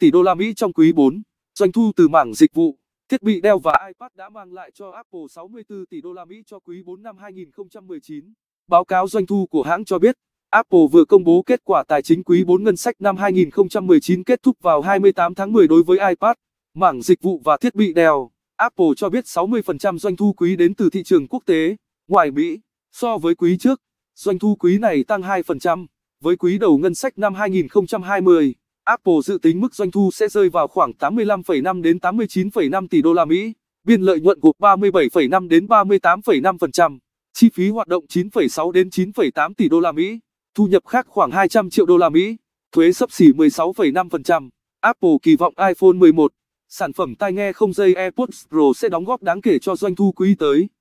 tỷ đô la Mỹ trong quý 4. Doanh thu từ mảng dịch vụ, thiết bị đeo và iPad đã mang lại cho Apple 64 tỷ đô la Mỹ cho quý 4 năm 2019. Báo cáo doanh thu của hãng cho biết, Apple vừa công bố kết quả tài chính quý 4 ngân sách năm 2019 kết thúc vào 28 tháng 10 đối với iPad, mảng dịch vụ và thiết bị đeo. Apple cho biết 60% doanh thu quý đến từ thị trường quốc tế, ngoài Mỹ. So với quý trước, doanh thu quý này tăng 2%, với quý đầu ngân sách năm 2020. Apple dự tính mức doanh thu sẽ rơi vào khoảng 85,5 đến 89,5 tỷ đô la Mỹ, biên lợi nhuận gộp 37,5 đến 38,5%, chi phí hoạt động 9,6 đến 9,8 tỷ đô la Mỹ, thu nhập khác khoảng 200 triệu đô la Mỹ, thuế sấp xỉ 16,5%. Apple kỳ vọng iPhone 11, sản phẩm tai nghe không dây AirPods Pro sẽ đóng góp đáng kể cho doanh thu quý tới.